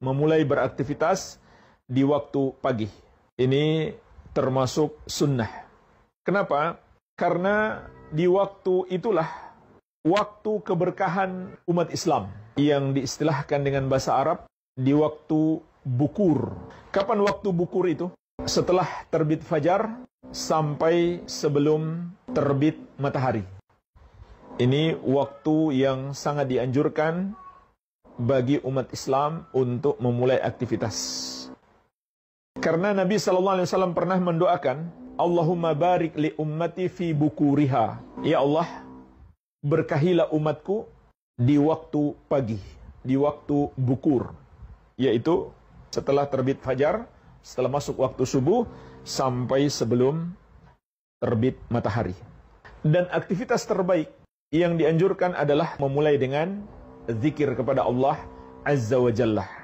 memulai beraktivitas di waktu pagi. Ini termasuk sunnah. Kenapa? Karena di waktu itulah waktu keberkahan umat Islam yang diistilahkan dengan bahasa Arab di waktu bukur. Kapan waktu bukur itu? Setelah terbit fajar sampai sebelum terbit matahari. Ini waktu yang sangat dianjurkan bagi umat Islam untuk memulai aktivitas. Karena Nabi sallallahu alaihi wasallam pernah mendoakan, Allahumma barik li ummati fi bukuriha. Ya Allah, berkahilah umatku di waktu pagi, di waktu bukur, yaitu setelah terbit fajar, setelah masuk waktu subuh sampai sebelum terbit matahari. Dan aktivitas terbaik yang dianjurkan adalah memulai dengan zikir kepada Allah Azza wa Jalla